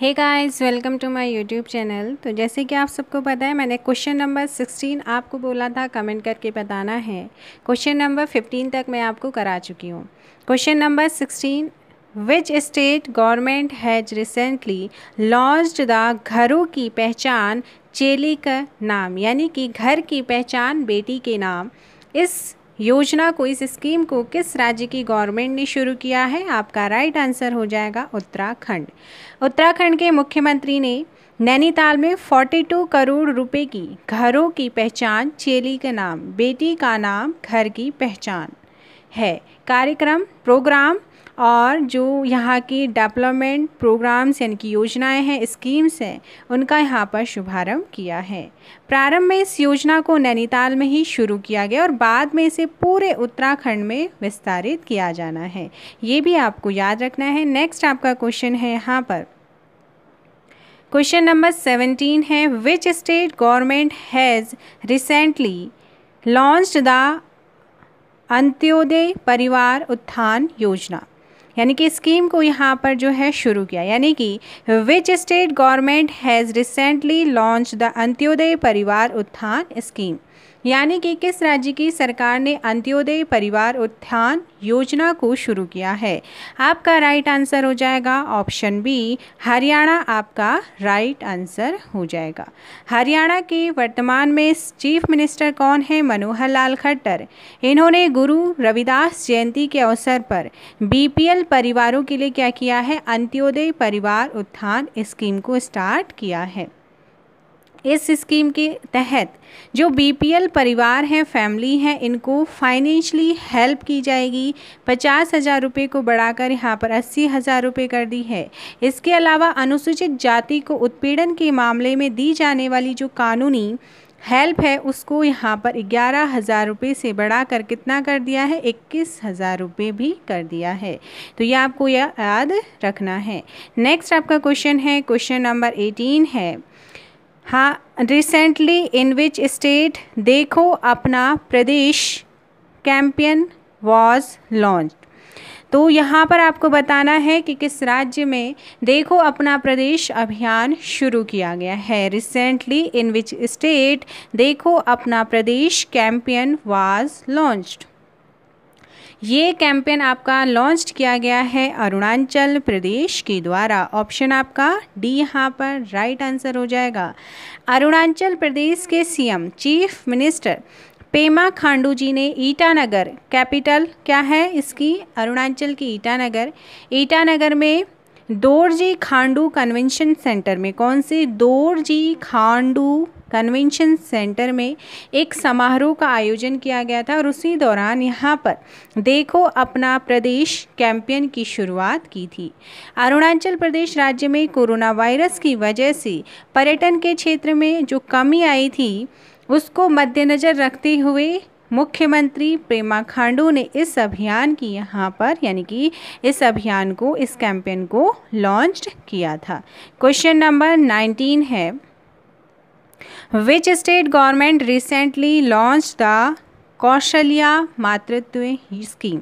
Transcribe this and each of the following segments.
Hey guys welcome to my YouTube channel तो जैसे कि आप सबको पता है मैंने क्वेश्चन नंबर 16 आपको बोला था कमेंट करके बताना है क्वेश्चन नंबर 15 तक मैं आपको करा चुकी हूँ question number 16 which state government has recently launch the घरों की पहचान चेली का नाम यानी कि घर की पहचान बेटी के नाम इस योजना को इस स्कीम को किस राज्य की गवर्नमेंट ने शुरू किया है आपका राइट आंसर हो जाएगा उत्तराखंड उत्तराखंड के मुख्यमंत्री ने नैनीताल में 42 करोड़ रुपए की घरों की पहचान चेली का नाम बेटी का नाम घर की पहचान है कार्यक्रम प्रोग्राम और जो यहाँ की डेवलपमेंट प्रोग्राम्स यानी कि योजनाएं हैं स्कीम्स हैं उनका यहाँ पर शुभारंभ किया है प्रारंभ में इस योजना को नैनीताल में ही शुरू किया गया और बाद में इसे पूरे उत्तराखंड में विस्तारित किया जाना है ये भी आपको याद रखना है नेक्स्ट आपका क्वेश्चन है यहाँ पर क्वेश्चन नंबर सेवेंटीन है which state government has recently launch the Antyodaya Parivar Utthan योजना यानी कि स्कीम को यहाँ पर जो है शुरू किया यानी कि which state government has recently launch the Antyodaya Parivar Utthan scheme यानी कि किस राज्य की सरकार ने अंत्योदय परिवार उत्थान योजना को शुरू किया है आपका राइट आंसर हो जाएगा ऑप्शन बी हरियाणा आपका राइट आंसर हो जाएगा हरियाणा के वर्तमान में चीफ मिनिस्टर कौन है मनोहर लाल खट्टर इन्होंने गुरु रविदास जयंती के अवसर पर बीपीएल परिवारों के लिए क्या किया है अंत्योदय परिवार उत्थान स्कीम को स्टार्ट किया है इस स्कीम के तहत जो बीपीएल परिवार हैं फैमिली हैं इनको फाइनेंशली हेल्प की जाएगी पचास हज़ार रुपये को बढ़ाकर यहाँ पर अस्सी हज़ार रुपये कर दी है इसके अलावा अनुसूचित जाति को उत्पीड़न के मामले में दी जाने वाली जो कानूनी हेल्प है उसको यहाँ पर ग्यारह हज़ार रुपये से बढ़ा कर कितना कर दिया है इक्कीस हज़ार रुपये भी कर दिया है तो ये आपको यह याद रखना है नेक्स्ट आपका क्वेश्चन है क्वेश्चन नंबर एटीन है हाँ recently in which state Dekho Apna Pradesh Campion was launch तो यहाँ पर आपको बताना है कि किस राज्य में देखो अपना प्रदेश अभियान शुरू किया गया है recently in which state Dekho Apna Pradesh campaign was launched ये कैंपेन आपका लॉन्च किया गया है अरुणाचल प्रदेश के द्वारा ऑप्शन आपका डी यहाँ पर राइट आंसर हो जाएगा अरुणाचल प्रदेश के CM chief minister Pema Khandu ji ने ईटानगर कैपिटल क्या है इसकी अरुणाचल की ईटानगर ईटानगर में दोरजी खांडू कन्वेंशन सेंटर में कौन से दोरजी खांडू कन्वेंशन सेंटर में एक समारोह का आयोजन किया गया था और उसी दौरान यहाँ पर देखो अपना प्रदेश कैंपेन की शुरुआत की थी अरुणाचल प्रदेश राज्य में कोरोना वायरस की वजह से पर्यटन के क्षेत्र में जो कमी आई थी उसको मद्देनज़र रखते हुए मुख्यमंत्री प्रेमा खांडू ने इस अभियान की यहाँ पर यानी कि इस अभियान को इस कैंपेन को लॉन्च किया था क्वेश्चन नंबर नाइनटीन है which state government recently launch the Kaushalya Matritva scheme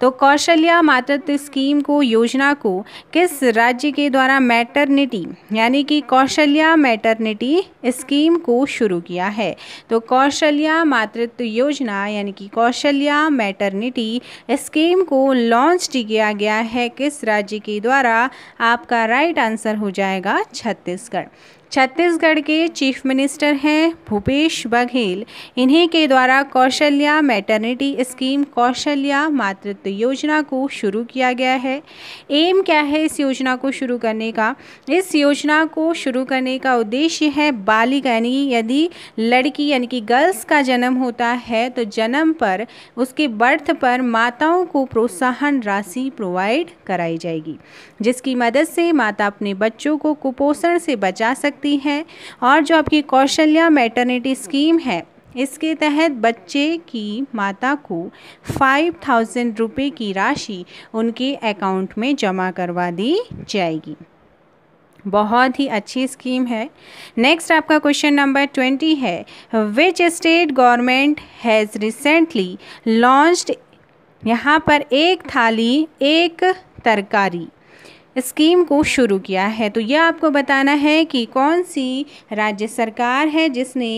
तो कौशल्या मातृत्व स्कीम को योजना को किस राज्य के द्वारा मैटरनिटी यानी कि कौशल्या मैटरनिटी स्कीम को शुरू किया है तो कौशल्या मातृत्व योजना यानी कि कौशल्या मैटरनिटी स्कीम को लॉन्च किया गया है किस राज्य के द्वारा आपका राइट आंसर हो जाएगा छत्तीसगढ़ छत्तीसगढ़ के चीफ मिनिस्टर हैं भूपेश बघेल इन्हीं के द्वारा कौशल्या मैटर्निटी स्कीम कौशल्या मातृत्व योजना को शुरू किया गया है एम क्या है इस योजना को शुरू करने का इस योजना को शुरू करने का उद्देश्य है बालिका यानी यदि लड़की यानी कि गर्ल्स का जन्म होता है तो जन्म पर उसके बर्थ पर माताओं को प्रोत्साहन राशि प्रोवाइड कराई जाएगी जिसकी मदद से माता अपने बच्चों को कुपोषण से बचा सकती सकती हैं और जो आपकी कौशल्या मैटरनिटी स्कीम है इसके तहत बच्चे की माता को फाइव थाउजेंड रुपये की राशि उनके अकाउंट में जमा करवा दी जाएगी बहुत ही अच्छी स्कीम है नेक्स्ट आपका क्वेश्चन नंबर ट्वेंटी है which state government has recently launched यहाँ पर एक थाली एक तरकारी स्कीम को शुरू किया है तो यह आपको बताना है कि कौन सी राज्य सरकार है जिसने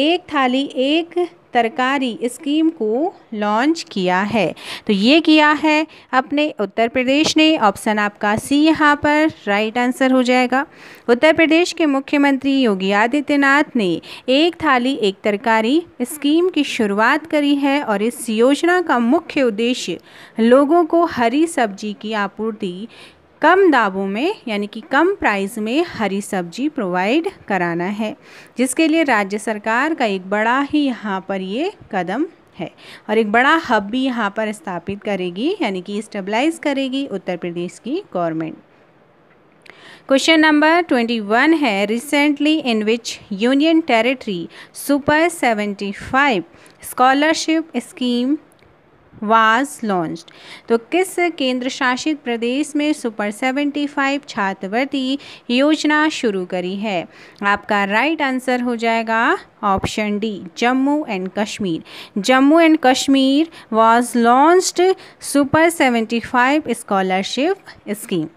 एक थाली एक तरकारी स्कीम को लॉन्च किया है तो ये किया है अपने उत्तर प्रदेश ने ऑप्शन आपका सी यहाँ पर राइट आंसर हो जाएगा उत्तर प्रदेश के मुख्यमंत्री योगी आदित्यनाथ ने एक थाली एक तरकारी स्कीम की शुरुआत करी है और इस योजना का मुख्य उद्देश्य लोगों को हरी सब्जी की आपूर्ति कम दामों में यानी कि कम प्राइस में हरी सब्जी प्रोवाइड कराना है जिसके लिए राज्य सरकार का एक बड़ा ही यहाँ पर ये कदम है और एक बड़ा हब भी यहाँ पर स्थापित करेगी यानी कि स्टेबलाइज करेगी उत्तर प्रदेश की government question number twenty one है recently in which union territory super seventy five scholarship scheme was launched तो किस केंद्र शासित प्रदेश में सुपर 75 छात्रवृत्ति योजना शुरू करी है आपका राइट आंसर हो जाएगा option D Jammu and Kashmir Jammu and Kashmir was launched super 75 scholarship scheme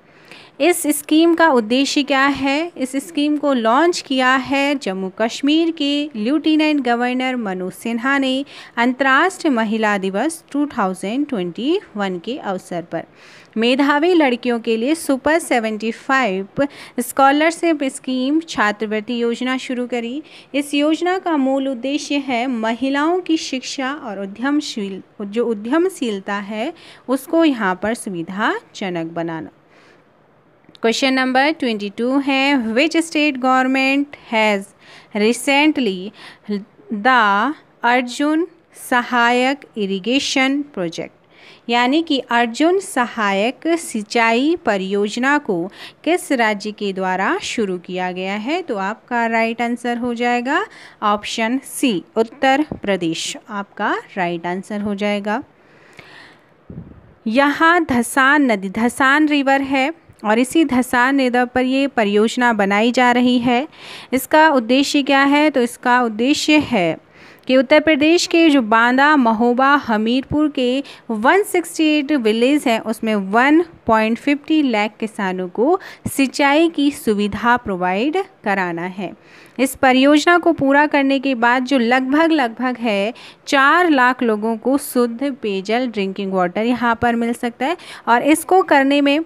इस स्कीम का उद्देश्य क्या है इस स्कीम को लॉन्च किया है जम्मू कश्मीर के लेफ्टिनेंट गवर्नर मनोज सिन्हा ने अंतर्राष्ट्रीय महिला दिवस 2021 के अवसर पर मेधावी लड़कियों के लिए सुपर 75 स्कॉलरशिप स्कीम छात्रवृत्ति योजना शुरू करी इस योजना का मूल उद्देश्य है महिलाओं की शिक्षा और उद्यमशील जो उद्यमशीलता है उसको यहाँ पर सुविधाजनक बनाना क्वेश्चन नंबर ट्वेंटी टू है which state government has recently the Arjun Sahayak irrigation project यानी कि अर्जुन सहायक सिंचाई परियोजना को किस राज्य के द्वारा शुरू किया गया है तो आपका राइट आंसर हो जाएगा ऑप्शन सी उत्तर प्रदेश आपका राइट आंसर हो जाएगा यहाँ धसान नदी धसान रिवर है और इसी धसान नृदा पर ये परियोजना बनाई जा रही है इसका उद्देश्य क्या है तो इसका उद्देश्य है कि उत्तर प्रदेश के जो बांदा महोबा हमीरपुर के 168 विलेज हैं उसमें 1.50 लाख किसानों को सिंचाई की सुविधा प्रोवाइड कराना है इस परियोजना को पूरा करने के बाद जो लगभग लगभग है चार लाख लोगों को शुद्ध पेयजल ड्रिंकिंग वाटर यहाँ पर मिल सकता है और इसको करने में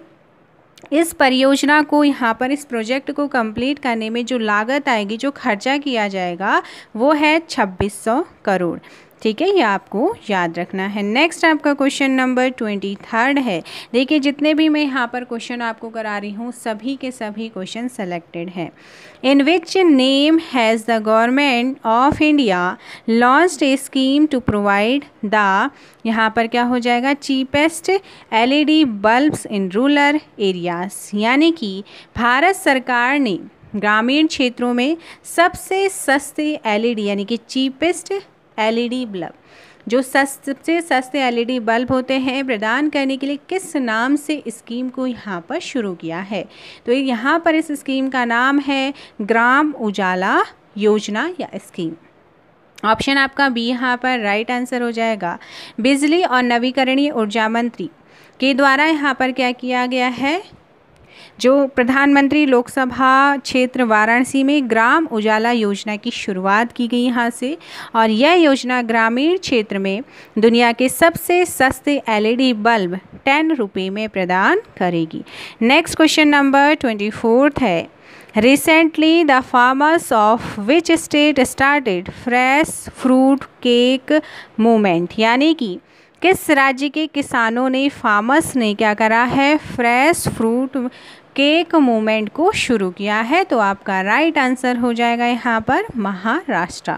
इस परियोजना को यहाँ पर इस प्रोजेक्ट को कंप्लीट करने में जो लागत आएगी जो खर्चा किया जाएगा वो है छब्बीस सौ करोड़ ठीक है ये आपको याद रखना है नेक्स्ट आपका क्वेश्चन नंबर ट्वेंटी थर्ड है देखिए जितने भी मैं यहाँ पर क्वेश्चन आपको करा रही हूँ सभी के सभी क्वेश्चन सेलेक्टेड हैं in which name has the government of India launch a scheme to provide the यहाँ पर क्या हो जाएगा cheapest D bulbs in rural areas यानी कि भारत सरकार ने ग्रामीण क्षेत्रों में सबसे सस्ते एलईडी e यानी कि चीपेस्ट एलईडी बल्ब जो सबसे सस्ते एलईडी बल्ब होते हैं प्रदान करने के लिए किस नाम से स्कीम को यहाँ पर शुरू किया है तो यहाँ पर इस स्कीम का नाम है ग्राम उजाला योजना या स्कीम ऑप्शन आपका बी यहाँ पर राइट आंसर हो जाएगा बिजली और नवीकरणीय ऊर्जा मंत्री के द्वारा यहाँ पर क्या किया गया है जो प्रधानमंत्री लोकसभा क्षेत्र वाराणसी में ग्राम उजाला योजना की शुरुआत की गई यहाँ से और यह योजना ग्रामीण क्षेत्र में दुनिया के सबसे सस्ते एलईडी बल्ब टेन रुपये में प्रदान करेगी next question number twenty fourth है recently the farmers of which state started fresh fruit cake moment यानी कि किस राज्य के किसानों ने फार्मर्स ने क्या करा है फ्रेश फ्रूट केक मूवमेंट को शुरू किया है तो आपका राइट आंसर हो जाएगा यहाँ पर महाराष्ट्र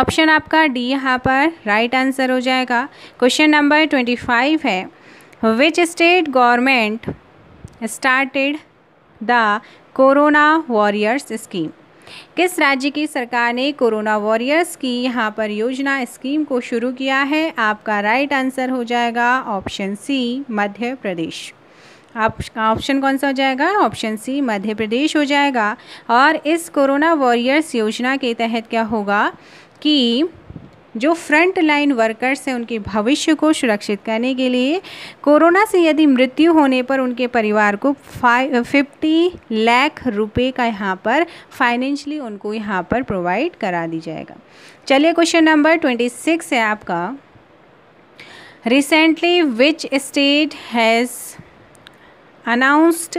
ऑप्शन आपका डी यहाँ पर राइट आंसर हो जाएगा क्वेश्चन नंबर ट्वेंटी फाइव है which state government started the corona warriors scheme किस राज्य की सरकार ने कोरोना वॉरियर्स की यहाँ पर योजना स्कीम को शुरू किया है आपका राइट आंसर हो जाएगा ऑप्शन सी मध्य प्रदेश आपका ऑप्शन कौन सा हो जाएगा ऑप्शन सी मध्य प्रदेश हो जाएगा और इस कोरोना वॉरियर्स योजना के तहत क्या होगा कि जो फ्रंट लाइन वर्कर्स हैं उनके भविष्य को सुरक्षित करने के लिए कोरोना से यदि मृत्यु होने पर उनके परिवार को फाइव फिफ्टी लाख रुपये का यहाँ पर फाइनेंशली उनको यहाँ पर प्रोवाइड करा दी जाएगा चलिए क्वेश्चन नंबर ट्वेंटी सिक्स है आपका recently which state has announced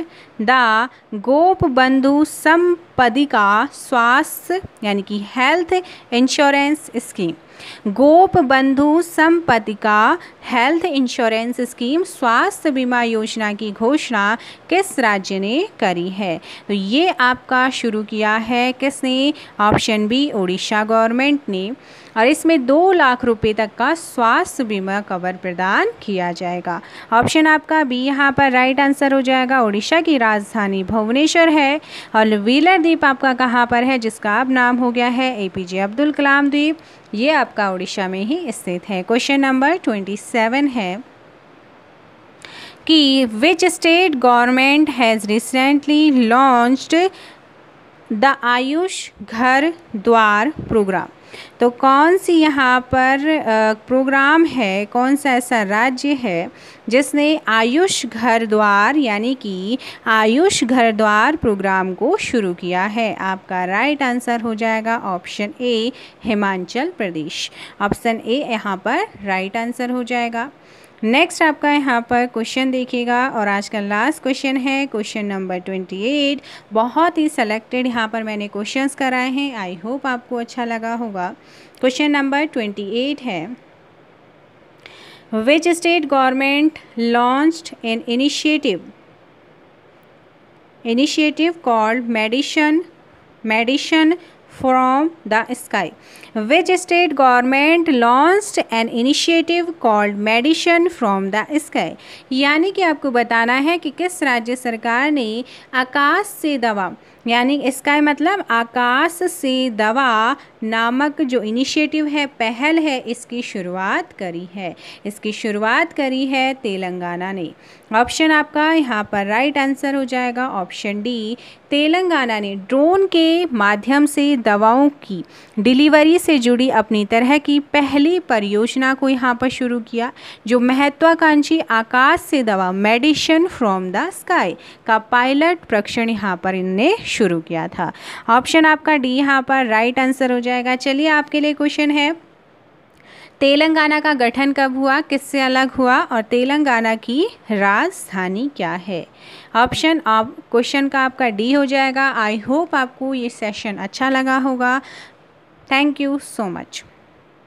the Gopa Bandhu Sambadika स्वास्थ्य यानी कि हेल्थ इंश्योरेंस स्कीम गोप बंधु संपतिका हेल्थ इंश्योरेंस स्कीम स्वास्थ्य बीमा योजना की घोषणा किस राज्य ने करी है तो ये आपका शुरू किया है किसने ऑप्शन बी ओडिशा गवर्नमेंट ने और इसमें दो लाख रुपए तक का स्वास्थ्य बीमा कवर प्रदान किया जाएगा ऑप्शन आपका बी यहाँ पर राइट आंसर हो जाएगा उड़ीसा की राजधानी भुवनेश्वर है और व्हीलर e द्वीप आपका कहाँ पर है जिसका अब नाम हो गया है ए पी जे अब्दुल कलाम द्वीप ये आपका उड़ीसा में ही स्थित है क्वेश्चन नंबर ट्वेंटी सेवन है कि which state government has recently launched the Ayush Ghar Dwar programme तो कौन सी यहाँ पर प्रोग्राम है कौन सा ऐसा राज्य है जिसने आयुष घर द्वार यानी कि आयुष घर द्वार प्रोग्राम को शुरू किया है आपका राइट आंसर हो जाएगा option A Himachal Pradesh option A यहाँ पर राइट आंसर हो जाएगा नेक्स्ट आपका यहाँ पर क्वेश्चन देखिएगा और आज का लास्ट क्वेश्चन है क्वेश्चन नंबर ट्वेंटी एट बहुत ही सेलेक्टेड यहाँ पर मैंने क्वेश्चन कराए हैं आई होप आपको अच्छा लगा होगा क्वेश्चन नंबर ट्वेंटी एट है which state government launch an initiative initiative called medicine medicine from the sky. Which state government launched an initiative called medicine from the sky? यानी कि आपको बताना है कि किस राज्य सरकार ने आकाश से दवा यानी इसका मतलब आकाश से दवा नामक जो इनिशिएटिव है पहल है इसकी शुरुआत करी है इसकी शुरुआत करी है तेलंगाना ने ऑप्शन आपका यहाँ पर राइट आंसर हो जाएगा ऑप्शन डी तेलंगाना ने ड्रोन के माध्यम से दवाओं की डिलीवरी से जुड़ी अपनी तरह की पहली परियोजना को यहाँ पर शुरू किया जो महत्वाकांक्षी आकाश से दवा मेडिशन फ्रॉम द स्काई का पायलट प्रक्षण यहाँ पर इनने शुरू किया था ऑप्शन आपका डी यहाँ पर राइट आंसर हो जाएगा चलिए आपके लिए क्वेश्चन है तेलंगाना का गठन कब हुआ किससे अलग हुआ और तेलंगाना की राजधानी क्या है ऑप्शन आप क्वेश्चन का आपका डी हो जाएगा आई होप आपको ये सेशन अच्छा लगा होगा थैंक यू सो मच